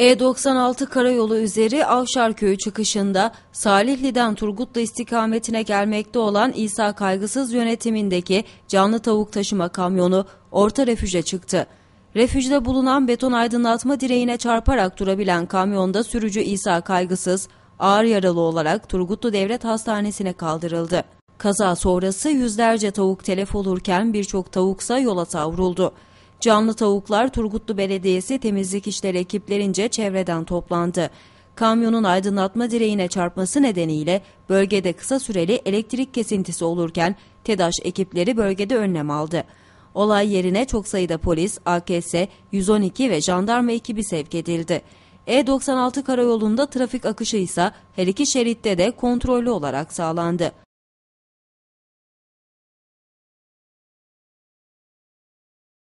E96 karayolu üzeri Avşar Köyü çıkışında Salihli'den Turgutlu istikametine gelmekte olan İsa Kaygısız yönetimindeki canlı tavuk taşıma kamyonu orta refüje çıktı. Refüjde bulunan beton aydınlatma direğine çarparak durabilen kamyonda sürücü İsa Kaygısız ağır yaralı olarak Turgutlu Devlet Hastanesi'ne kaldırıldı. Kaza sonrası yüzlerce tavuk telef olurken birçok tavuksa yola savruldu. Canlı tavuklar Turgutlu Belediyesi temizlik işleri ekiplerince çevreden toplandı. Kamyonun aydınlatma direğine çarpması nedeniyle bölgede kısa süreli elektrik kesintisi olurken TEDAŞ ekipleri bölgede önlem aldı. Olay yerine çok sayıda polis, AKS, 112 ve jandarma ekibi sevk edildi. E96 karayolunda trafik akışı ise her iki şeritte de kontrollü olarak sağlandı.